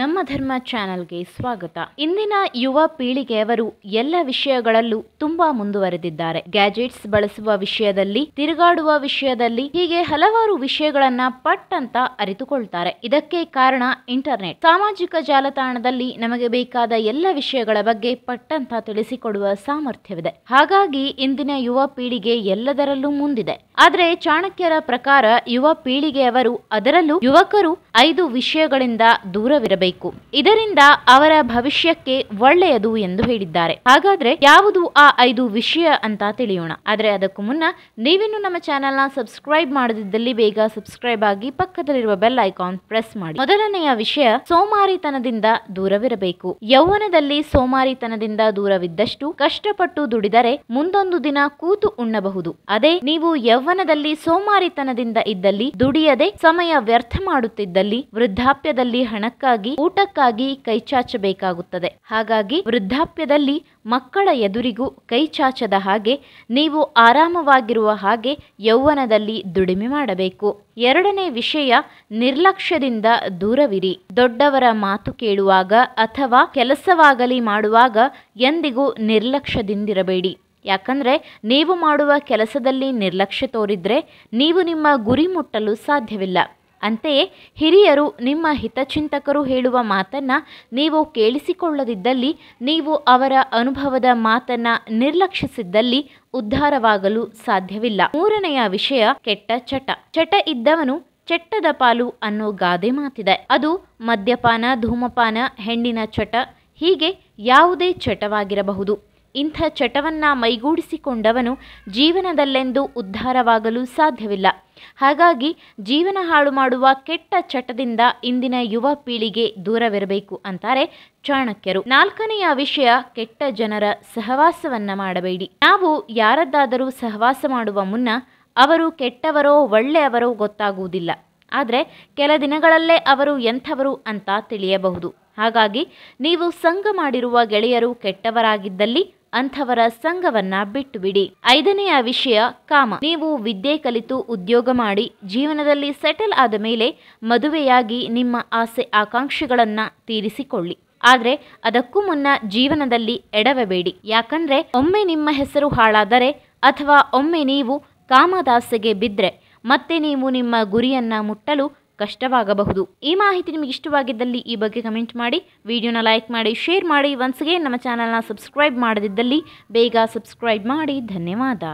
ನಮ್ಮ ಧರ್ಮ ಚಾನೆಲ್ಗೆ ಸ್ವಾಗತ ಇಂದಿನ ಯುವ ಪೀಳಿಗೆಯವರು ಎಲ್ಲ ವಿಷಯಗಳಲ್ಲೂ ತುಂಬಾ ಮುಂದುವರೆದಿದ್ದಾರೆ ಗ್ಯಾಜೆಟ್ಸ್ ಬಳಸುವ ವಿಷಯದಲ್ಲಿ ತಿರುಗಾಡುವ ವಿಷಯದಲ್ಲಿ ಹೀಗೆ ಹಲವಾರು ವಿಷಯಗಳನ್ನ ಪಟ್ ಅಂತ ಅರಿತುಕೊಳ್ತಾರೆ ಇದಕ್ಕೆ ಕಾರಣ ಇಂಟರ್ನೆಟ್ ಸಾಮಾಜಿಕ ಜಾಲತಾಣದಲ್ಲಿ ನಮಗೆ ಬೇಕಾದ ಎಲ್ಲ ವಿಷಯಗಳ ಬಗ್ಗೆ ಪಟ್ಟಂತ ತಿಳಿಸಿಕೊಡುವ ಸಾಮರ್ಥ್ಯವಿದೆ ಹಾಗಾಗಿ ಇಂದಿನ ಯುವ ಪೀಳಿಗೆ ಎಲ್ಲದರಲ್ಲೂ ಮುಂದಿದೆ ಆದರೆ ಚಾಣಕ್ಯರ ಪ್ರಕಾರ ಯುವ ಪೀಳಿಗೆಯವರು ಅದರಲ್ಲೂ ಯುವಕರು ಐದು ವಿಷಯಗಳಿಂದ ದೂರವಿರ ಬರಬೇಕು ಇದರಿಂದ ಅವರ ಭವಿಷ್ಯಕ್ಕೆ ಒಳ್ಳೆಯದು ಎಂದು ಹೇಳಿದ್ದಾರೆ ಹಾಗಾದ್ರೆ ಯಾವುದು ಆ ಐದು ವಿಷಯ ಅಂತ ತಿಳಿಯೋಣ ಆದ್ರೆ ಅದಕ್ಕೂ ಮುನ್ನ ನೀವಿನ್ನು ನಮ್ಮ ಚಾನೆಲ್ನ ಸಬ್ಸ್ಕ್ರೈಬ್ ಮಾಡದಿದ್ದಲ್ಲಿ ಬೇಗ ಸಬ್ಸ್ಕ್ರೈಬ್ ಆಗಿ ಪಕ್ಕದಲ್ಲಿರುವ ಬೆಲ್ ಐಕಾನ್ ಪ್ರೆಸ್ ಮಾಡಿ ಮೊದಲನೆಯ ವಿಷಯ ಸೋಮಾರಿತನದಿಂದ ದೂರವಿರಬೇಕು ಯೌವನದಲ್ಲಿ ಸೋಮಾರಿತನದಿಂದ ದೂರವಿದ್ದಷ್ಟು ಕಷ್ಟಪಟ್ಟು ದುಡಿದರೆ ಮುಂದೊಂದು ದಿನ ಕೂತು ಉಣ್ಣಬಹುದು ಅದೇ ನೀವು ಯೌವನದಲ್ಲಿ ಸೋಮಾರಿತನದಿಂದ ಇದ್ದಲ್ಲಿ ದುಡಿಯದೆ ಸಮಯ ವ್ಯರ್ಥ ಮಾಡುತ್ತಿದ್ದಲ್ಲಿ ವೃದ್ಧಾಪ್ಯದಲ್ಲಿ ಹಣಕ್ಕಾಗಿ ಊಟಕ್ಕಾಗಿ ಕೈಚಾಚಬೇಕಾಗುತ್ತದೆ ಹಾಗಾಗಿ ವೃದ್ಧಾಪ್ಯದಲ್ಲಿ ಮಕ್ಕಳ ಎದುರಿಗೂ ಕೈ ಚಾಚದ ಹಾಗೆ ನೀವು ಆರಾಮವಾಗಿರುವ ಹಾಗೆ ಯೌವನದಲ್ಲಿ ದುಡಿಮೆ ಮಾಡಬೇಕು ಎರಡನೇ ವಿಷಯ ನಿರ್ಲಕ್ಷ್ಯದಿಂದ ದೂರವಿರಿ ದೊಡ್ಡವರ ಮಾತು ಕೇಳುವಾಗ ಅಥವಾ ಕೆಲಸವಾಗಲಿ ಮಾಡುವಾಗ ಎಂದಿಗೂ ನಿರ್ಲಕ್ಷ್ಯದಿಂದಿರಬೇಡಿ ಯಾಕಂದ್ರೆ ನೀವು ಮಾಡುವ ಕೆಲಸದಲ್ಲಿ ನಿರ್ಲಕ್ಷ್ಯ ತೋರಿದ್ರೆ ನೀವು ನಿಮ್ಮ ಗುರಿ ಮುಟ್ಟಲು ಸಾಧ್ಯವಿಲ್ಲ ಅಂತೆಯೇ ಹಿರಿಯರು ನಿಮ್ಮ ಹಿತಚಿಂತಕರು ಹೇಳುವ ಮಾತನ್ನು ನೀವು ಕೇಳಿಸಿಕೊಳ್ಳದಿದ್ದಲ್ಲಿ ನೀವು ಅವರ ಅನುಭವದ ಮಾತನ್ನು ನಿರ್ಲಕ್ಷಿಸಿದ್ದಲ್ಲಿ ಉದ್ಧಾರವಾಗಲು ಸಾಧ್ಯವಿಲ್ಲ ಮೂರನೆಯ ವಿಷಯ ಕೆಟ್ಟ ಚಟ ಚಟ ಇದ್ದವನು ಚಟ್ಟದ ಪಾಲು ಅನ್ನೋ ಗಾದೆ ಮಾತಿದೆ ಅದು ಮದ್ಯಪಾನ ಧೂಮಪಾನ ಹೆಣ್ಣಿನ ಚಟ ಹೀಗೆ ಯಾವುದೇ ಚಟವಾಗಿರಬಹುದು ಇಂಥ ಚಟವನ್ನ ಮೈಗೂಡಿಸಿಕೊಂಡವನು ಜೀವನದಲ್ಲೆಂದು ಉದ್ಧಾರವಾಗಲು ಸಾಧ್ಯವಿಲ್ಲ ಹಾಗಾಗಿ ಜೀವನ ಹಾಳು ಮಾಡುವ ಕೆಟ್ಟ ಚಟದಿಂದ ಇಂದಿನ ಯುವ ಪೀಳಿಗೆ ದೂರವಿರಬೇಕು ಅಂತಾರೆ ಚಾಣಕ್ಯರು ನಾಲ್ಕನೆಯ ವಿಷಯ ಕೆಟ್ಟ ಜನರ ಸಹವಾಸವನ್ನ ಮಾಡಬೇಡಿ ನಾವು ಯಾರದ್ದಾದರೂ ಸಹವಾಸ ಮಾಡುವ ಮುನ್ನ ಅವರು ಕೆಟ್ಟವರೋ ಒಳ್ಳೆಯವರೋ ಗೊತ್ತಾಗುವುದಿಲ್ಲ ಆದರೆ ಕೆಲ ದಿನಗಳಲ್ಲೇ ಅವರು ಎಂಥವರು ಅಂತ ತಿಳಿಯಬಹುದು ಹಾಗಾಗಿ ನೀವು ಸಂಘ ಮಾಡಿರುವ ಗೆಳೆಯರು ಕೆಟ್ಟವರಾಗಿದ್ದಲ್ಲಿ ಅಂಥವರ ಸಂಘವನ್ನ ಬಿಟ್ಟು ಬಿಡಿ ಐದನೆಯ ವಿಷಯ ಕಾಮ ನೀವು ವಿದ್ಯೆ ಕಲಿತು ಉದ್ಯೋಗ ಮಾಡಿ ಜೀವನದಲ್ಲಿ ಸೆಟಲ್ ಆದ ಮೇಲೆ ಮದುವೆಯಾಗಿ ನಿಮ್ಮ ಆಸೆ ಆಕಾಂಕ್ಷೆಗಳನ್ನ ತೀರಿಸಿಕೊಳ್ಳಿ ಆದರೆ ಅದಕ್ಕೂ ಮುನ್ನ ಜೀವನದಲ್ಲಿ ಎಡವಬೇಡಿ ಯಾಕಂದ್ರೆ ಒಮ್ಮೆ ನಿಮ್ಮ ಹೆಸರು ಹಾಳಾದರೆ ಅಥವಾ ಒಮ್ಮೆ ನೀವು ಕಾಮದಾಸೆಗೆ ಬಿದ್ದರೆ ಮತ್ತೆ ನೀವು ನಿಮ್ಮ ಗುರಿಯನ್ನ ಮುಟ್ಟಲು ಕಷ್ಟವಾಗಬಹುದು ಈ ಮಾಹಿತಿ ನಿಮಗೆ ಇಷ್ಟವಾಗಿದ್ದಲ್ಲಿ ಈ ಬಗ್ಗೆ ಕಮೆಂಟ್ ಮಾಡಿ ವಿಡಿಯೋನ ಲೈಕ್ ಮಾಡಿ ಶೇರ್ ಮಾಡಿ ಒನ್ಸ್ಗೆ ನಮ್ಮ ಚಾನಲ್ನ ಸಬ್ಸ್ಕ್ರೈಬ್ ಮಾಡದಿದ್ದಲ್ಲಿ ಬೇಗ ಸಬ್ಸ್ಕ್ರೈಬ್ ಮಾಡಿ ಧನ್ಯವಾದ